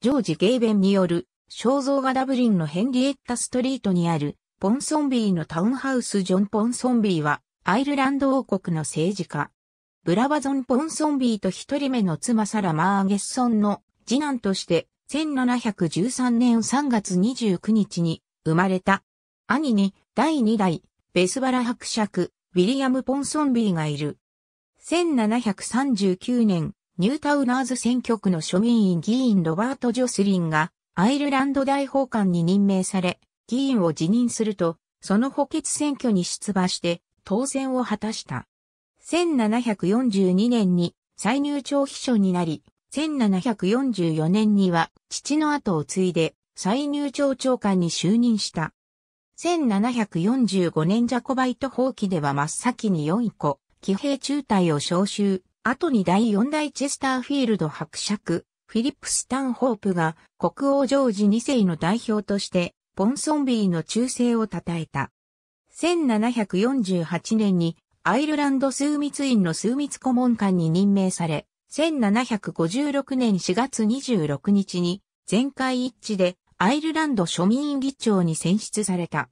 ジョージ・ゲイベンによる肖像画ダブリンのヘンリエッタストリートにあるポンソンビーのタウンハウスジョン・ポンソンビーはアイルランド王国の政治家。ブラバゾン・ポンソンビーと一人目の妻サラ・マーゲッソンの次男として1713年3月29日に生まれた。兄に第2代ベスバラ伯爵ウィリアム・ポンソンビーがいる。1739年ニュータウナーズ選挙区の庶民院議員ロバート・ジョスリンがアイルランド大法官に任命され、議員を辞任すると、その補欠選挙に出馬して当選を果たした。1742年に再入庁秘書になり、1744年には父の後を継いで再入庁長官に就任した。1745年ジャコバイト放棄では真っ先に4個、騎兵中隊を招集。後に第4代チェスターフィールド伯爵、フィリップ・スタンホープが国王ジョージ2世の代表としてポンソンビーの忠誠を称えた。1748年にアイルランド枢密院の枢密顧問官に任命され、1756年4月26日に全会一致でアイルランド庶民議長に選出された。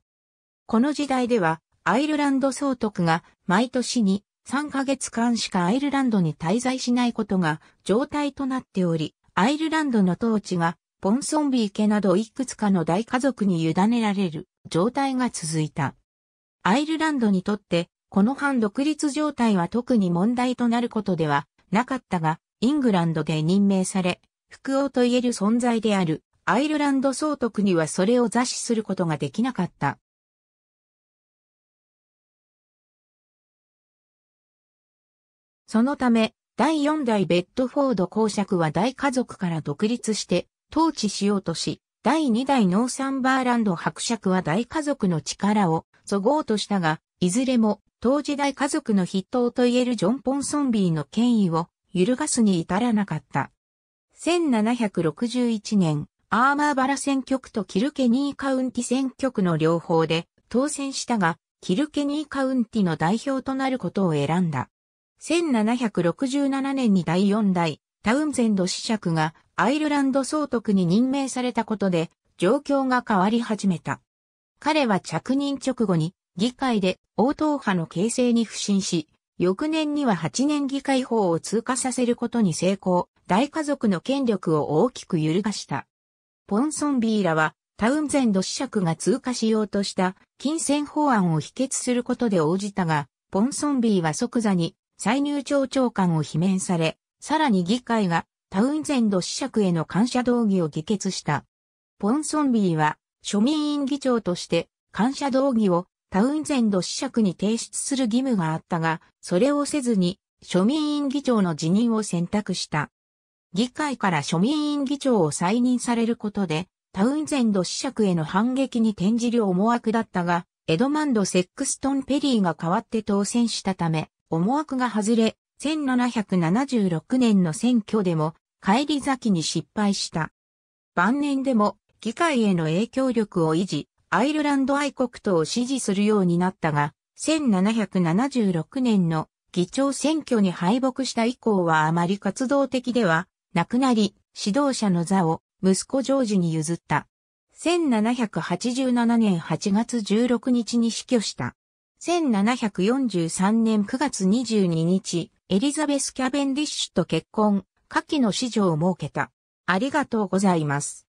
この時代ではアイルランド総督が毎年に3ヶ月間しかアイルランドに滞在しないことが状態となっており、アイルランドの統治がポンソンビー家などいくつかの大家族に委ねられる状態が続いた。アイルランドにとって、この反独立状態は特に問題となることではなかったが、イングランドで任命され、副王といえる存在であるアイルランド総督にはそれを座視することができなかった。そのため、第4代ベッドフォード公爵は大家族から独立して統治しようとし、第2代ノーサンバーランド伯爵は大家族の力をそごうとしたが、いずれも当時大家族の筆頭といえるジョン・ポンソンビーの権威を揺るがすに至らなかった。1761年、アーマーバラ選挙区とキルケニーカウンティ選挙区の両方で当選したが、キルケニーカウンティの代表となることを選んだ。1767年に第4代タウンゼンド子爵がアイルランド総督に任命されたことで状況が変わり始めた。彼は着任直後に議会で応答派の形成に不信し、翌年には8年議会法を通過させることに成功、大家族の権力を大きく揺るがした。ポンソンビーらは、タウンゼンド子爵が通過しようとした金銭法案を否決することで応じたが、ポンソンビーは即座に歳入庁長官を罷免され、さらに議会がタウンゼンド子爵への感謝動議を議決した。ポンソンビーは庶民院議長として感謝動議をタウンゼンド子爵に提出する義務があったが、それをせずに庶民院議長の辞任を選択した。議会から庶民院議長を再任されることで、タウンゼンド子爵への反撃に転じる思惑だったが、エドマンド・セックストン・ペリーが代わって当選したため、思惑が外れ、1776年の選挙でも、帰り咲きに失敗した。晩年でも、議会への影響力を維持、アイルランド愛国党を支持するようになったが、1776年の議長選挙に敗北した以降はあまり活動的ではなくなり、指導者の座を息子ジョージに譲った。1787年8月16日に死去した。1743年9月22日、エリザベス・キャベンディッシュと結婚、下記の子女を設けた。ありがとうございます。